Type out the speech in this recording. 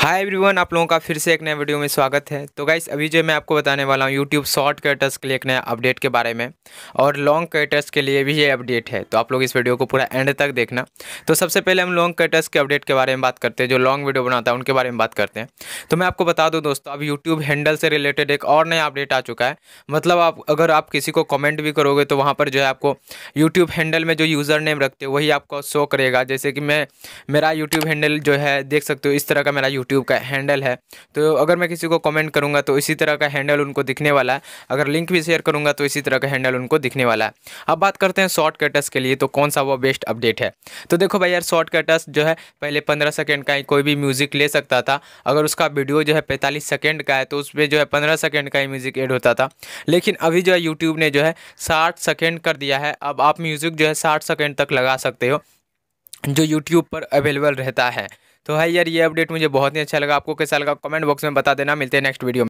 hi everyone आप लोगों का फिर से एक नए वीडियो में स्वागत है तो गाइस अभी जो मैं आपको बताने वाला हूँ यूट्यूब शॉर्ट कैटर्स के लिए एक नया अपडेट के बारे में और लॉन्ग कैटर्स के लिए भी ये अपडेट है तो आप लोग इस वीडियो को पूरा एंड तक देखना तो सबसे पहले हम लॉन्ग कैटर्स के अपडेट के बारे में बात करते हैं जो लॉन्ग वीडियो बनाता है उनके बारे में बात करते हैं तो मैं आपको बता दूँ दोस्तों अब यूट्यूब हैंडल से रिलेटेड एक और नया अपडेट आ चुका है मतलब आप अगर आप किसी को कॉमेंट भी करोगे तो वहाँ पर जो है आपको यूट्यूब हैंडल में जो यूज़र नेम रखते हो वही आपको शो करेगा जैसे कि मैं मेरा यूट्यूब हैंडल जो है देख सकते हो इस तरह का मेरा यूट्यूब का हैंडल है तो अगर मैं किसी को कमेंट करूँगा तो इसी तरह का हैंडल उनको दिखने वाला है अगर लिंक भी शेयर करूँगा तो इसी तरह का हैंडल उनको दिखने वाला है अब बात करते हैं शॉर्ट कटस के लिए तो कौन सा वो बेस्ट अपडेट है तो देखो भाई यार शॉर्ट कटस जो है पहले पंद्रह सेकेंड का ही कोई भी म्यूज़िक ले सकता था अगर उसका वीडियो जो है पैंतालीस सेकेंड का है तो उस पर जो है पंद्रह सेकेंड का ही म्यूज़िक एड होता था लेकिन अभी जो है यूट्यूब ने जो है साठ सेकेंड कर दिया है अब आप म्यूज़िक जो है साठ सेकेंड तक लगा सकते हो जो यूट्यूब पर अवेलेबल रहता है तो है यार ये अपडेट मुझे बहुत ही अच्छा लगा आपको कैसा लगा कमेंट बॉक्स में बता देना मिलते हैं नेक्स्ट वीडियो में